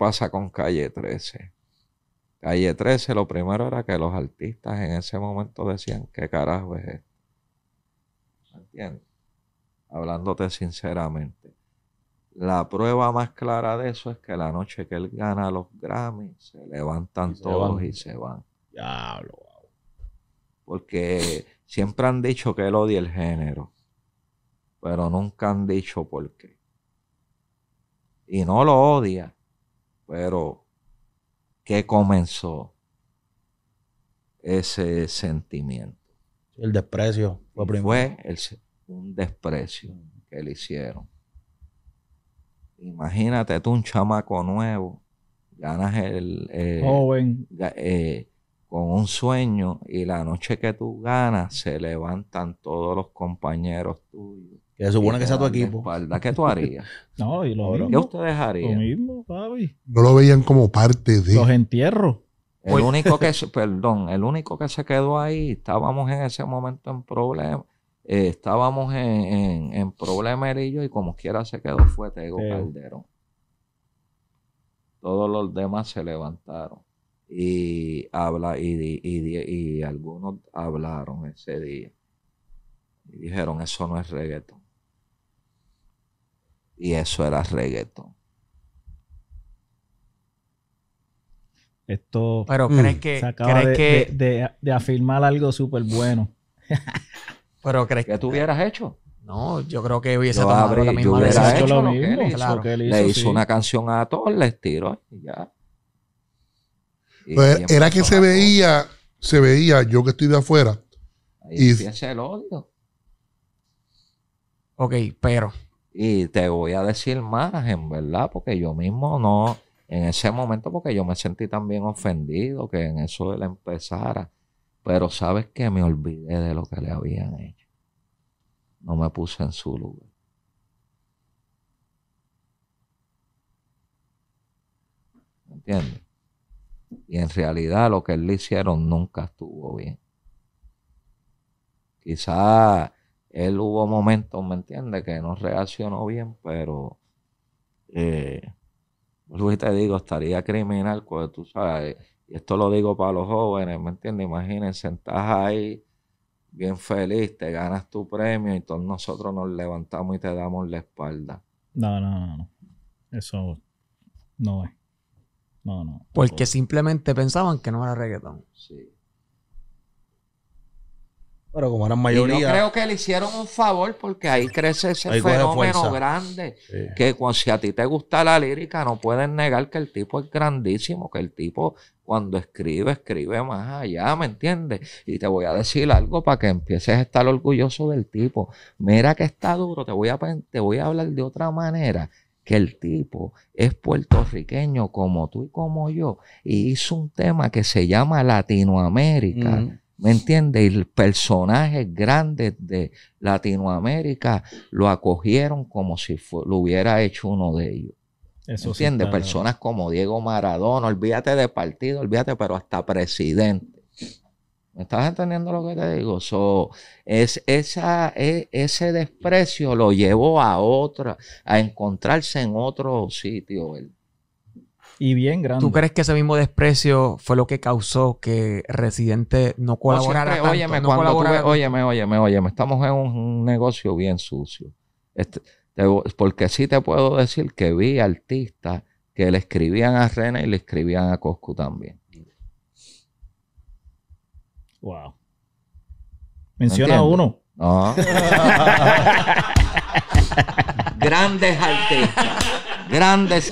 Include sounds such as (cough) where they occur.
pasa con Calle 13? Calle 13, lo primero era que los artistas en ese momento decían, ¿qué carajo es esto? ¿Entiendes? Hablándote sinceramente. La prueba más clara de eso es que la noche que él gana los Grammy se levantan todos y se van. Diablo. Porque siempre han dicho que él odia el género, pero nunca han dicho por qué. Y no lo odia, pero, ¿qué comenzó ese sentimiento? El desprecio. Lo Fue un desprecio que le hicieron. Imagínate tú un chamaco nuevo, ganas el... Eh, Joven. Eh, con un sueño y la noche que tú ganas se levantan todos los compañeros tuyos se supone que sea tu equipo. ¿Qué tú harías? (laughs) no, y lo ¿Qué ustedes harían? No lo veían como parte de. Los entierros. El pues- único que, (laughs) se, perdón, el único que se quedó ahí, estábamos en ese momento en problema. Eh, estábamos en, en, en problemas y como quiera se quedó fue Tego Calderón. Todos los demás se levantaron y, habla, y, y, algunos hablaron ese día y dijeron, eso no es reggaetón. Y eso era reggaeton. Esto. Pero crees mm. que. crees de, que... De, de, afirmar algo súper bueno. (laughs) Pero crees que. tú hubieras hecho? No, yo creo que hubiese tomado la misma le hizo una canción a todos, les tiró ya. Pues, era que se veía, se veía, yo que estoy de afuera. y empieza el odio. Ok, pero y te voy a decir más, en verdad, porque yo mismo no, en ese momento, porque yo me sentí también ofendido que en eso él empezara. Pero sabes que me olvidé de lo que le habían hecho. No me puse en su lugar. ¿Me entiendes? Y en realidad lo que él le hicieron nunca estuvo bien. Quizá él hubo momentos, ¿me entiendes? Que no reaccionó bien, pero eh, Luis te digo, estaría criminal cuando pues, tú sabes, y esto lo digo para los jóvenes, ¿me entiendes? Imagínense, estás ahí bien feliz, te ganas tu premio y todos nosotros nos levantamos y te damos la espalda. No, no, no, no. Eso no es. No, no. Porque simplemente pensaban que no era reggaetón. Sí. Pero como eran mayoría. Y yo creo que le hicieron un favor porque ahí crece ese fenómeno grande. Que si a ti te gusta la lírica, no puedes negar que el tipo es grandísimo, que el tipo cuando escribe, escribe más allá, ¿me entiendes? Y te voy a decir algo para que empieces a estar orgulloso del tipo. Mira que está duro, te voy a, te voy a hablar de otra manera que el tipo es puertorriqueño como tú y como yo, y hizo un tema que se llama Latinoamérica, mm. ¿Me entiendes? Y personajes grandes de Latinoamérica lo acogieron como si lo hubiera hecho uno de ellos. Eso ¿Entiendes? Personas como Diego Maradona, olvídate de partido, olvídate, pero hasta presidente. ¿Me estás entendiendo lo que te digo? es, e, ese desprecio lo llevó a otra, a encontrarse en otro sitio, ¿verdad? Y bien grande. ¿Tú crees que ese mismo desprecio fue lo que causó que Residente no pues colaborara tanto? Óyeme, óyeme, óyeme, óyeme, Estamos en un negocio bien sucio. Este, porque sí te puedo decir que vi artistas que le escribían a Rena y le escribían a Coscu también. Wow. Menciona uno. (laughs) (laughs) grandes artistas. Grandes